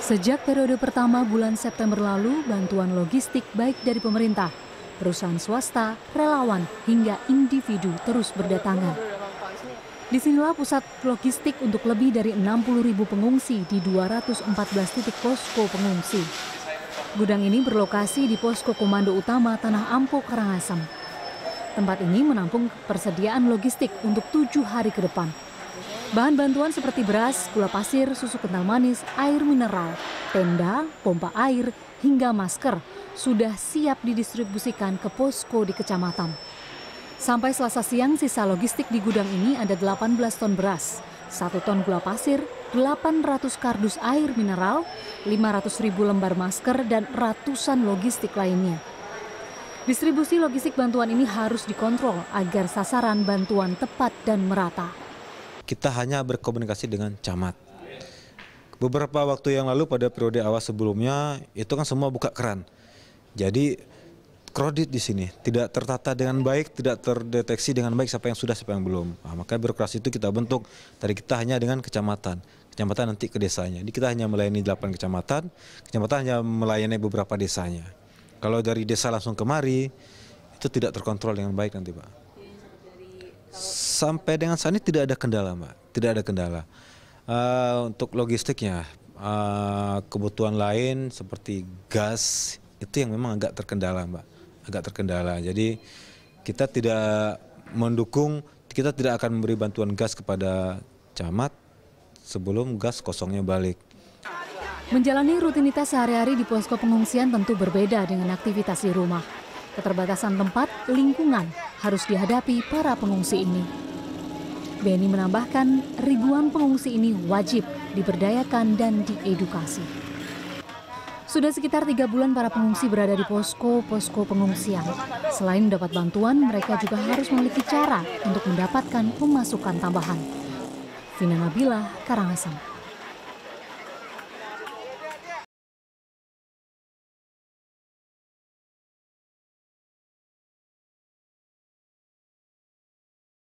Sejak periode pertama bulan September lalu, bantuan logistik baik dari pemerintah, perusahaan swasta, relawan, hingga individu terus berdatangan. Disinilah pusat logistik untuk lebih dari 60 ribu pengungsi di 214 titik posko pengungsi. Gudang ini berlokasi di posko komando utama Tanah Ampo Karangasem. Tempat ini menampung persediaan logistik untuk tujuh hari ke depan, Bahan bantuan seperti beras, gula pasir, susu kental manis, air mineral, tenda, pompa air, hingga masker sudah siap didistribusikan ke posko di kecamatan. Sampai selasa siang, sisa logistik di gudang ini ada 18 ton beras, 1 ton gula pasir, 800 kardus air mineral, 500 ribu lembar masker, dan ratusan logistik lainnya. Distribusi logistik bantuan ini harus dikontrol agar sasaran bantuan tepat dan merata kita hanya berkomunikasi dengan camat. Beberapa waktu yang lalu pada periode awal sebelumnya itu kan semua buka keran. Jadi kredit di sini tidak tertata dengan baik, tidak terdeteksi dengan baik siapa yang sudah, siapa yang belum. Nah, makanya birokrasi itu kita bentuk dari kita hanya dengan kecamatan, kecamatan nanti ke desanya. Jadi kita hanya melayani 8 kecamatan, kecamatan hanya melayani beberapa desanya. Kalau dari desa langsung kemari itu tidak terkontrol dengan baik nanti, Pak sampai dengan saat ini tidak ada kendala mbak, tidak ada kendala. Uh, untuk logistiknya, uh, kebutuhan lain seperti gas itu yang memang agak terkendala mbak, agak terkendala. Jadi kita tidak mendukung, kita tidak akan memberi bantuan gas kepada camat sebelum gas kosongnya balik. Menjalani rutinitas sehari-hari di posko pengungsian tentu berbeda dengan aktivitas di rumah. Keterbatasan tempat, lingkungan harus dihadapi para pengungsi ini. Beni menambahkan ribuan pengungsi ini wajib diberdayakan dan diedukasi. Sudah sekitar tiga bulan para pengungsi berada di posko-posko pengungsian. Selain mendapat bantuan, mereka juga harus memiliki cara untuk mendapatkan pemasukan tambahan. Fina Nabila, Karangasem.